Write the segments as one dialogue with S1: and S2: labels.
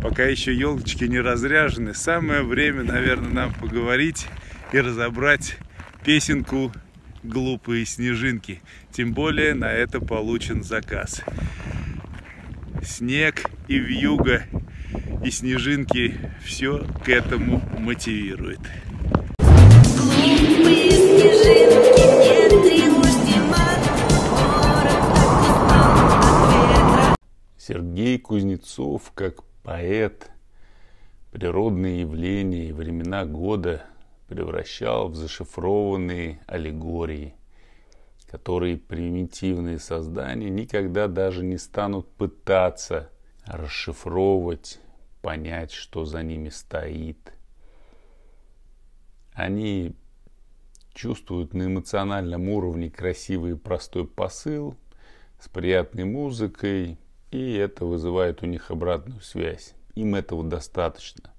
S1: Пока еще елочки не разряжены, самое время, наверное, нам поговорить и разобрать песенку «Глупые снежинки». Тем более на это получен заказ. Снег и вьюга, и снежинки – все к этому мотивирует. Сергей Кузнецов, как поэт природные явления и времена года превращал в зашифрованные аллегории, которые примитивные создания никогда даже не станут пытаться расшифровывать, понять, что за ними стоит. Они чувствуют на эмоциональном уровне красивый и простой посыл с приятной музыкой, и это вызывает у них обратную связь. Им этого достаточно.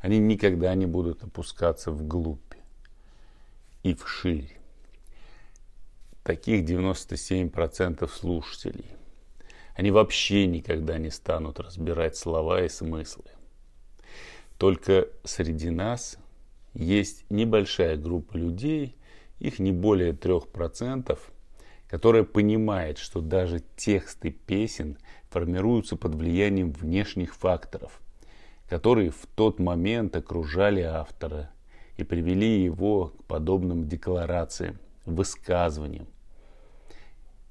S1: Они никогда не будут опускаться вглубь и вширь. Таких 97% слушателей. Они вообще никогда не станут разбирать слова и смыслы. Только среди нас есть небольшая группа людей, их не более 3%, которая понимает, что даже тексты песен – формируются под влиянием внешних факторов, которые в тот момент окружали автора и привели его к подобным декларациям, высказываниям.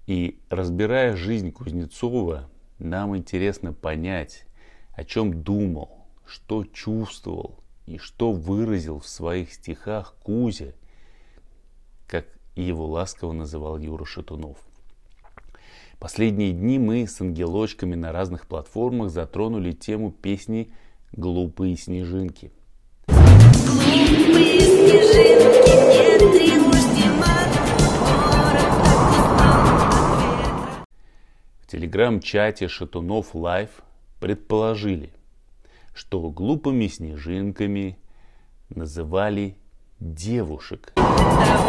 S1: И разбирая жизнь Кузнецова, нам интересно понять, о чем думал, что чувствовал и что выразил в своих стихах Кузя, как его ласково называл Юра Шатунов. Последние дни мы с ангелочками на разных платформах затронули тему песни «Глупые снежинки». В телеграм-чате Шатунов Лайф предположили, что глупыми снежинками называли девушек. Да,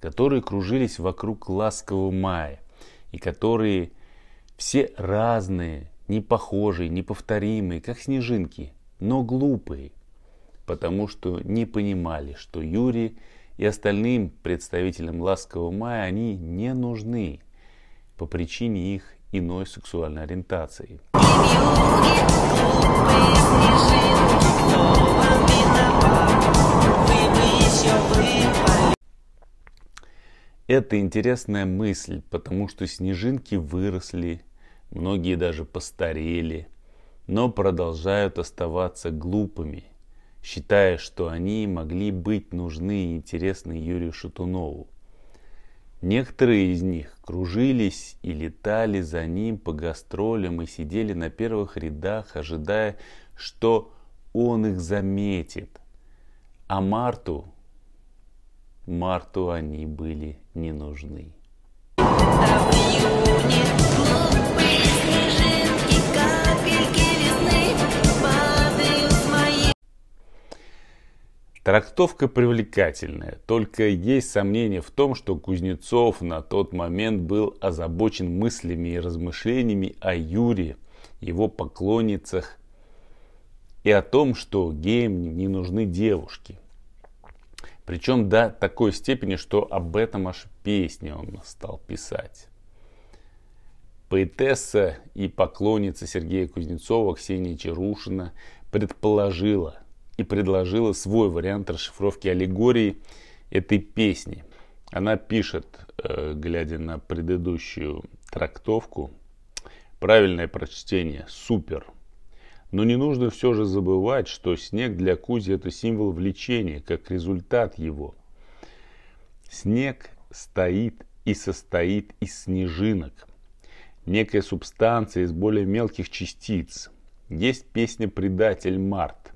S1: которые кружились вокруг ласкового мая, и которые все разные, непохожие, неповторимые, как снежинки, но глупые, потому что не понимали, что Юрий и остальным представителям ласкового мая они не нужны по причине их иной сексуальной ориентации. Вы еще это интересная мысль, потому что снежинки выросли, многие даже постарели, но продолжают оставаться глупыми, считая, что они могли быть нужны и интересны Юрию Шатунову. Некоторые из них кружились и летали за ним по гастролям и сидели на первых рядах, ожидая, что он их заметит. А Марту Марту они были не нужны. Трактовка привлекательная, только есть сомнение в том, что Кузнецов на тот момент был озабочен мыслями и размышлениями о Юре, его поклонницах и о том, что геям не нужны девушки – причем до такой степени, что об этом аж песни он стал писать. Поэтесса и поклонница Сергея Кузнецова Ксения Чарушина предположила и предложила свой вариант расшифровки аллегории этой песни. Она пишет, э, глядя на предыдущую трактовку, правильное прочтение «супер» – но не нужно все же забывать, что снег для Кузи это символ влечения, как результат его. Снег стоит и состоит из снежинок. Некая субстанция из более мелких частиц. Есть песня «Предатель Март»,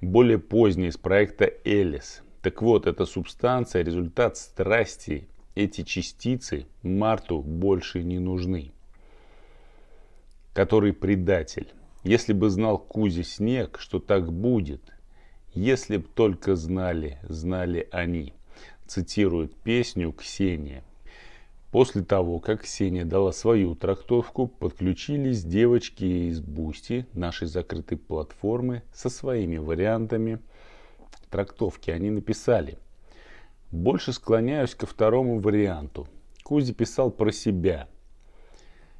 S1: более поздняя из проекта «Элис». Так вот, эта субстанция – результат страсти. Эти частицы Марту больше не нужны. Который предатель. Если бы знал Кузи Снег, что так будет. Если б только знали, знали они. Цитирует песню Ксения. После того, как Ксения дала свою трактовку, подключились девочки из Бусти, нашей закрытой платформы, со своими вариантами трактовки. Они написали. Больше склоняюсь ко второму варианту. Кузи писал про себя.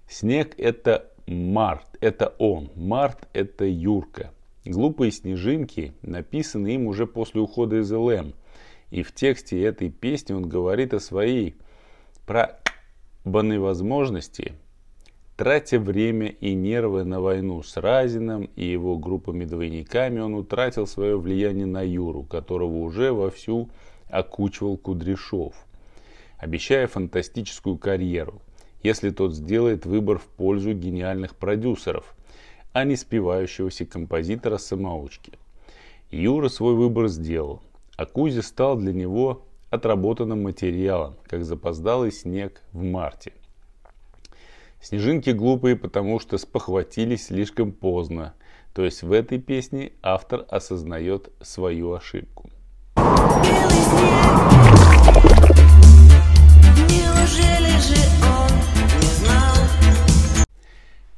S1: Снег – это Март – это он, Март – это Юрка. Глупые снежинки написаны им уже после ухода из ЛМ. И в тексте этой песни он говорит о своей пробанной возможности, тратя время и нервы на войну с Разином и его группами-двойниками, он утратил свое влияние на Юру, которого уже вовсю окучивал Кудряшов, обещая фантастическую карьеру если тот сделает выбор в пользу гениальных продюсеров, а не спивающегося композитора-самоучки. Юра свой выбор сделал, а Кузя стал для него отработанным материалом, как запоздалый снег в марте. Снежинки глупые, потому что спохватились слишком поздно. То есть в этой песне автор осознает свою ошибку. Белый снег.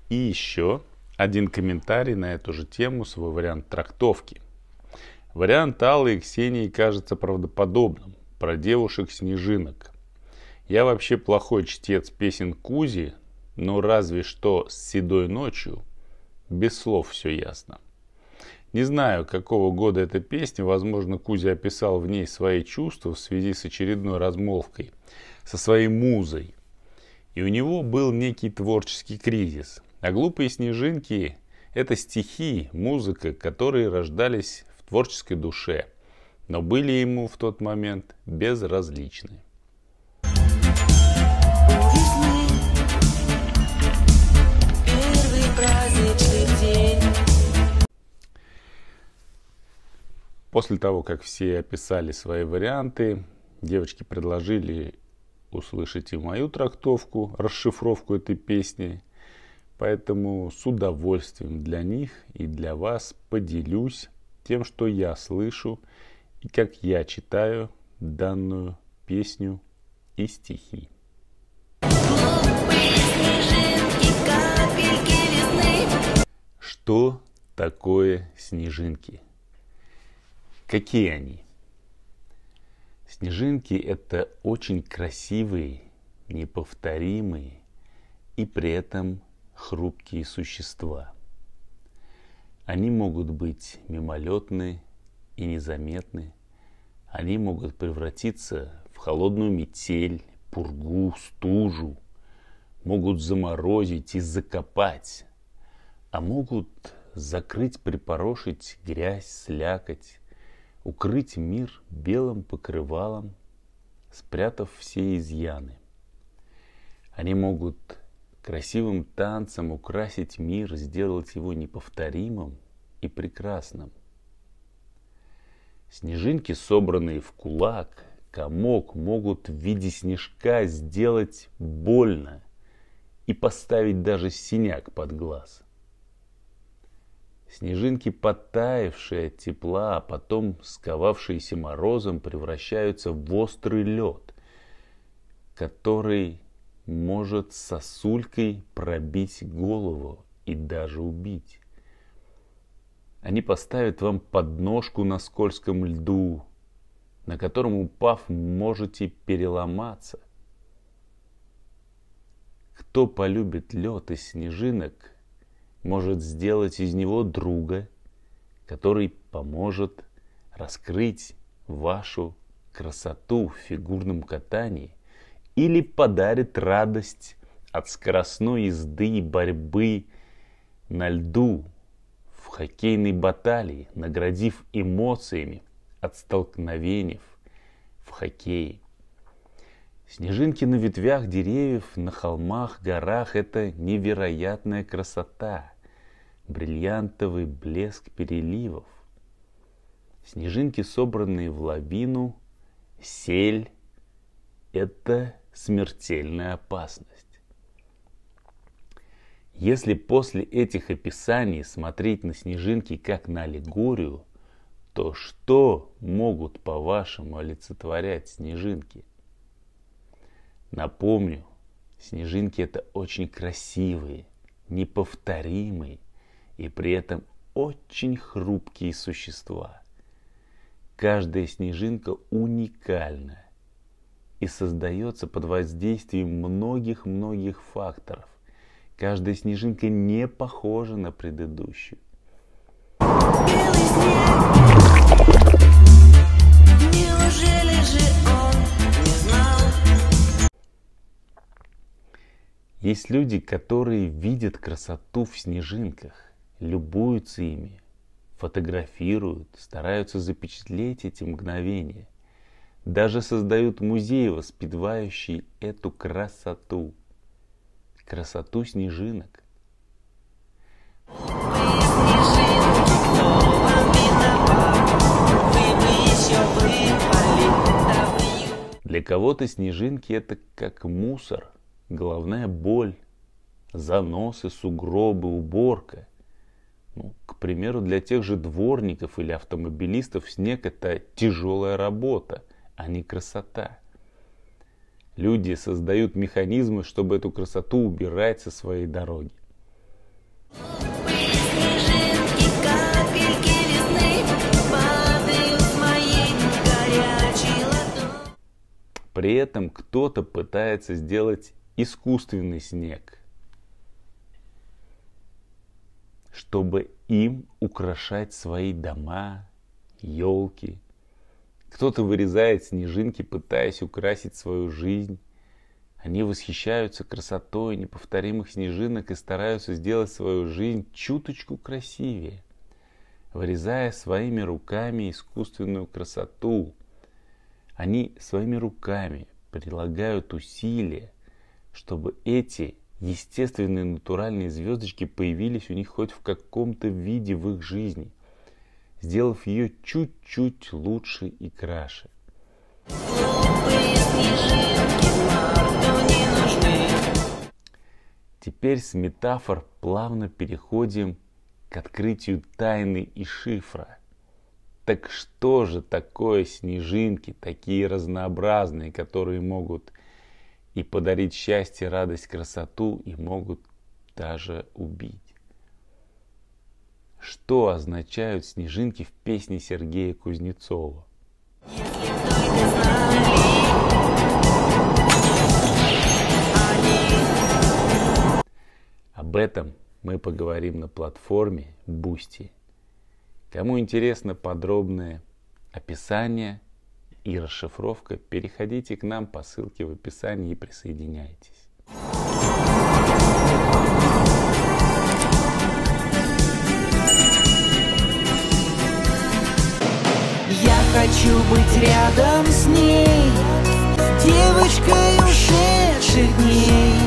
S1: И еще один комментарий на эту же тему, свой вариант трактовки. Вариант Аллы и Ксении кажется правдоподобным, про девушек-снежинок. Я вообще плохой чтец песен Кузи, но разве что с «Седой ночью» без слов все ясно. Не знаю, какого года эта песня, возможно, Кузя описал в ней свои чувства в связи с очередной размолвкой со своей музой. И у него был некий творческий кризис. А глупые снежинки – это стихи, музыка, которые рождались в творческой душе, но были ему в тот момент безразличны. После того, как все описали свои варианты, девочки предложили услышать и мою трактовку, расшифровку этой песни, Поэтому с удовольствием для них и для вас поделюсь тем, что я слышу и как я читаю данную песню и стихи. Что такое снежинки? Какие они? Снежинки – это очень красивые, неповторимые и при этом хрупкие существа. Они могут быть мимолетны и незаметны. Они могут превратиться в холодную метель, пургу, стужу. Могут заморозить и закопать. А могут закрыть, припорошить грязь, слякоть, укрыть мир белым покрывалом, спрятав все изъяны. Они могут красивым танцем украсить мир, сделать его неповторимым и прекрасным. Снежинки, собранные в кулак, комок, могут в виде снежка сделать больно и поставить даже синяк под глаз. Снежинки, подтаявшие от тепла, а потом сковавшиеся морозом, превращаются в острый лед, который может сосулькой пробить голову и даже убить. Они поставят вам подножку на скользком льду, на котором, упав, можете переломаться. Кто полюбит лед и снежинок, может сделать из него друга, который поможет раскрыть вашу красоту в фигурном катании или подарит радость от скоростной езды и борьбы на льду, в хоккейной баталии, наградив эмоциями от столкновений в хоккее. Снежинки на ветвях деревьев, на холмах, горах – это невероятная красота, бриллиантовый блеск переливов. Снежинки, собранные в лавину, сель – это смертельная опасность. Если после этих описаний смотреть на снежинки как на аллегорию, то что могут, по-вашему, олицетворять снежинки? Напомню, снежинки это очень красивые, неповторимые и при этом очень хрупкие существа. Каждая снежинка уникальная и создается под воздействием многих-многих факторов. Каждая снежинка не похожа на предыдущую. Есть люди, которые видят красоту в снежинках, любуются ими, фотографируют, стараются запечатлеть эти мгновения – даже создают музеи, воспевающие эту красоту. Красоту снежинок. Для кого-то снежинки это как мусор, главная боль, заносы, сугробы, уборка. Ну, к примеру, для тех же дворников или автомобилистов снег это тяжелая работа а не красота. Люди создают механизмы, чтобы эту красоту убирать со своей дороги. При этом кто-то пытается сделать искусственный снег, чтобы им украшать свои дома, елки – кто-то вырезает снежинки, пытаясь украсить свою жизнь. Они восхищаются красотой неповторимых снежинок и стараются сделать свою жизнь чуточку красивее, вырезая своими руками искусственную красоту. Они своими руками прилагают усилия, чтобы эти естественные натуральные звездочки появились у них хоть в каком-то виде в их жизни сделав ее чуть-чуть лучше и краше. Теперь с метафор плавно переходим к открытию тайны и шифра. Так что же такое снежинки, такие разнообразные, которые могут и подарить счастье, радость, красоту, и могут даже убить? что означают снежинки в песне Сергея Кузнецова. Об этом мы поговорим на платформе Бусти. Кому интересно подробное описание и расшифровка, переходите к нам по ссылке в описании и присоединяйтесь. хочу быть рядом с ней Девочкой ушедших дней